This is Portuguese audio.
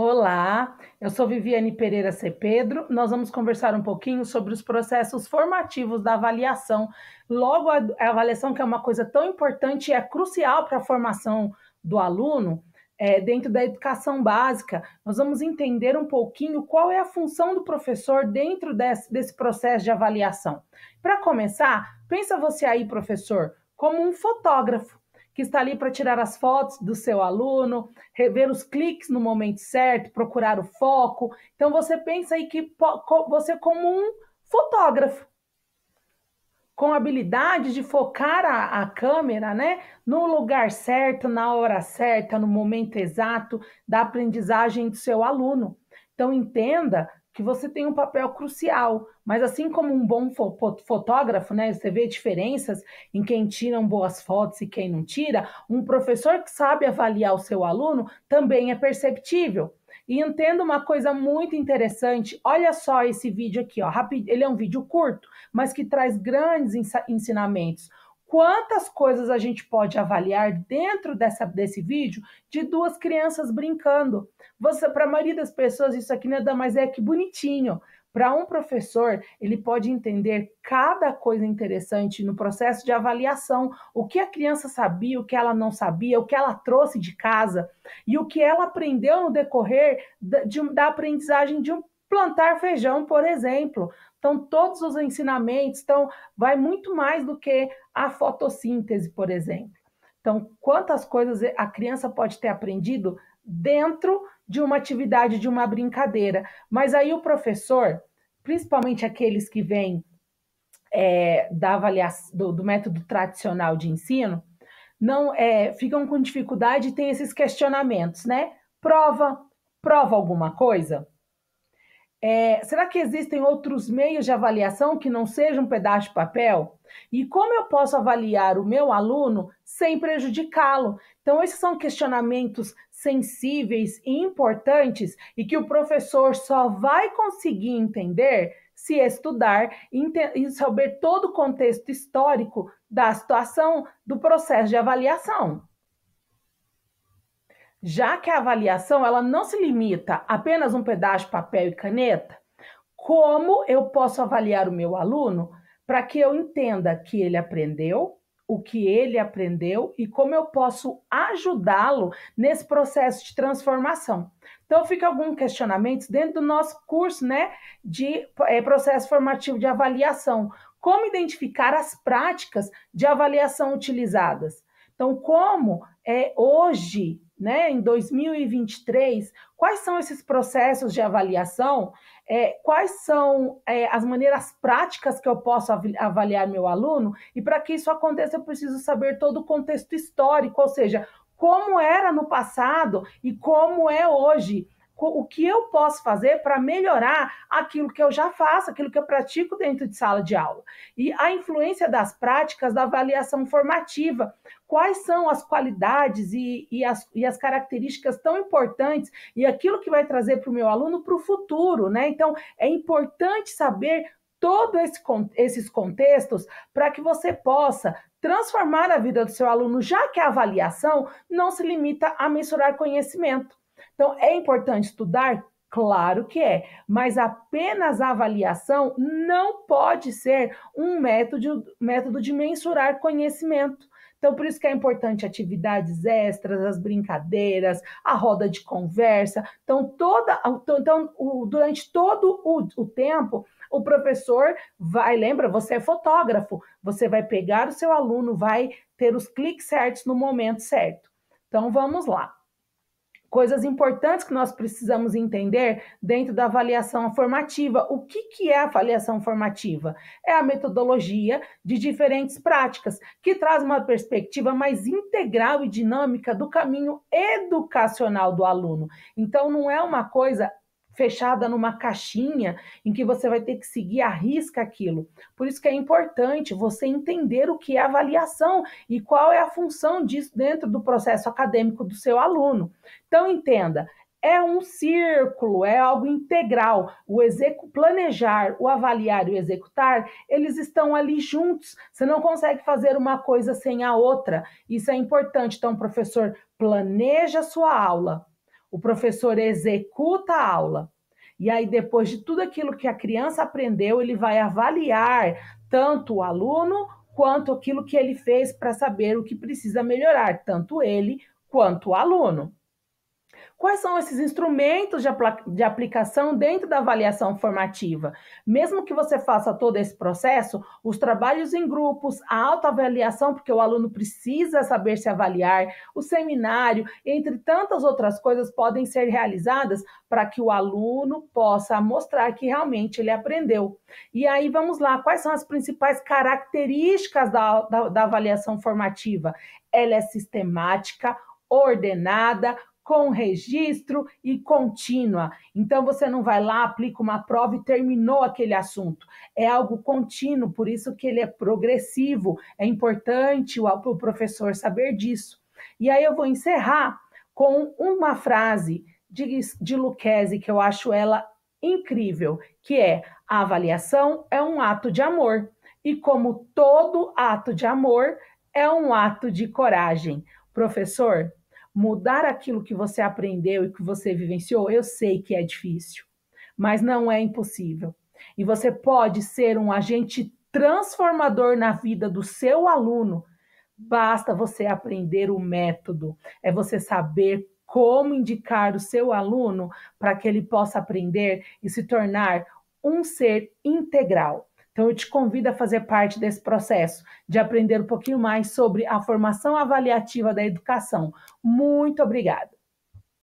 Olá, eu sou Viviane Pereira C. Pedro. Nós vamos conversar um pouquinho sobre os processos formativos da avaliação. Logo, a avaliação, que é uma coisa tão importante e é crucial para a formação do aluno, é, dentro da educação básica, nós vamos entender um pouquinho qual é a função do professor dentro desse, desse processo de avaliação. Para começar, pensa você aí, professor, como um fotógrafo que está ali para tirar as fotos do seu aluno, rever os cliques no momento certo, procurar o foco. Então você pensa aí que você como um fotógrafo com habilidade de focar a, a, câmera, né, no lugar certo, na hora certa, no momento exato da aprendizagem do seu aluno. Então entenda que você tem um papel crucial. Mas assim como um bom fotógrafo, né, você vê diferenças em quem tiram boas fotos e quem não tira, um professor que sabe avaliar o seu aluno também é perceptível. E entenda uma coisa muito interessante. Olha só esse vídeo aqui, ó. Ele é um vídeo curto, mas que traz grandes ensinamentos quantas coisas a gente pode avaliar dentro dessa, desse vídeo de duas crianças brincando. Para a maioria das pessoas, isso aqui nada mais é que bonitinho. Para um professor, ele pode entender cada coisa interessante no processo de avaliação, o que a criança sabia, o que ela não sabia, o que ela trouxe de casa e o que ela aprendeu no decorrer da, de, da aprendizagem de um plantar feijão, por exemplo. Então, todos os ensinamentos, então, vai muito mais do que a fotossíntese, por exemplo. Então, quantas coisas a criança pode ter aprendido dentro de uma atividade, de uma brincadeira. Mas aí o professor, principalmente aqueles que vêm é, da avaliação do, do, método tradicional de ensino, não é, ficam com dificuldade e têm esses questionamentos, né? Prova, prova alguma coisa? É, será que existem outros meios de avaliação que não sejam um pedaço de papel? E como eu posso avaliar o meu aluno sem prejudicá-lo? Então, esses são questionamentos sensíveis e importantes e que o professor só vai conseguir entender se estudar e saber todo o contexto histórico da situação do processo de avaliação. Já que a avaliação ela não se limita a apenas um pedaço de papel e caneta, como eu posso avaliar o meu aluno para que eu entenda que ele aprendeu, o que ele aprendeu e como eu posso ajudá-lo nesse processo de transformação. Então, fica algum questionamento dentro do nosso curso, né, de é, processo formativo de avaliação. Como identificar as práticas de avaliação utilizadas? Então, como é hoje né, em 2023, quais são esses processos de avaliação, é, quais são é, as maneiras práticas que eu posso avaliar meu aluno, e para que isso aconteça, eu preciso saber todo o contexto histórico, ou seja, como era no passado e como é hoje o que eu posso fazer para melhorar aquilo que eu já faço, aquilo que eu pratico dentro de sala de aula. E a influência das práticas da avaliação formativa. Quais são as qualidades e, e, as, e as características tão importantes e aquilo que vai trazer para o meu aluno para o futuro, né? Então, é importante saber todos esse, esses contextos para que você possa transformar a vida do seu aluno, já que a avaliação não se limita a mensurar conhecimento. Então, é importante estudar? Claro que é, mas apenas a avaliação não pode ser um método, método de mensurar conhecimento. Então, por isso que é importante atividades extras, as brincadeiras, a roda de conversa. Então, toda, então durante todo o, o tempo, o professor vai, lembra, você é fotógrafo, você vai pegar o seu aluno, vai ter os cliques certos no momento certo. Então, vamos lá coisas importantes que nós precisamos entender dentro da avaliação formativa. O que, que é a avaliação formativa? É a metodologia de diferentes práticas, que traz uma perspectiva mais integral e dinâmica do caminho educacional do aluno. Então, não é uma coisa fechada numa caixinha em que você vai ter que seguir a risca aquilo. Por isso que é importante você entender o que é avaliação e qual é a função disso dentro do processo acadêmico do seu aluno. Então entenda, é um círculo, é algo integral. O planejar, o avaliar e o executar, eles estão ali juntos. Você não consegue fazer uma coisa sem a outra. Isso é importante. Então, professor, planeja a sua aula, o professor executa a aula. E aí, depois de tudo aquilo que a criança aprendeu, ele vai avaliar tanto o aluno quanto aquilo que ele fez para saber o que precisa melhorar, tanto ele quanto o aluno. Quais são esses instrumentos de, apl de aplicação dentro da avaliação formativa? Mesmo que você faça todo esse processo, os trabalhos em grupos, a autoavaliação, porque o aluno precisa saber se avaliar, o seminário, entre tantas outras coisas, podem ser realizadas para que o aluno possa mostrar que realmente ele aprendeu. E aí vamos lá, quais são as principais características da, da, da avaliação formativa? Ela é sistemática, ordenada, com registro e contínua. Então você não vai lá, aplica uma prova e terminou aquele assunto. É algo contínuo, por isso que ele é progressivo. É importante o professor saber disso. E aí eu vou encerrar com uma frase de, de Lucchese que eu acho ela incrível, que é: a avaliação é um ato de amor e como todo ato de amor é um ato de coragem. Professor, mudar aquilo que você aprendeu e que você vivenciou, eu sei que é difícil, mas não é impossível. E você pode ser um agente transformador na vida do seu aluno. Basta você aprender o método, é você saber como indicar o seu aluno para que ele possa aprender e se tornar um ser integral. Então, eu te convido a fazer parte desse processo de aprender um pouquinho mais sobre a formação avaliativa da educação. Muito obrigada.